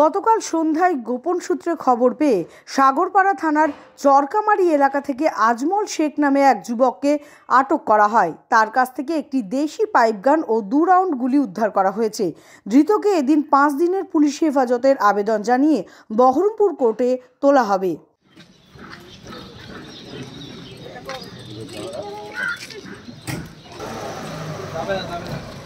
গতকাল সন্ধ্যায় গোপন সূত্রে খবর পেয়ে সাগরপাড়া থানার চরকামারি এলাকা থেকে আজমল শেখ নামে এক যুবককে আটক করা হয় তার কাছ থেকে একটি দেশি পাইপগান ও দু রাউন্ড গুলি উদ্ধার করা হয়েছে ধৃতকে এদিন পাঁচ দিনের পুলিশ হেফাজতের আবেদন জানিয়ে বহরমপুর কোর্টে তোলা হবে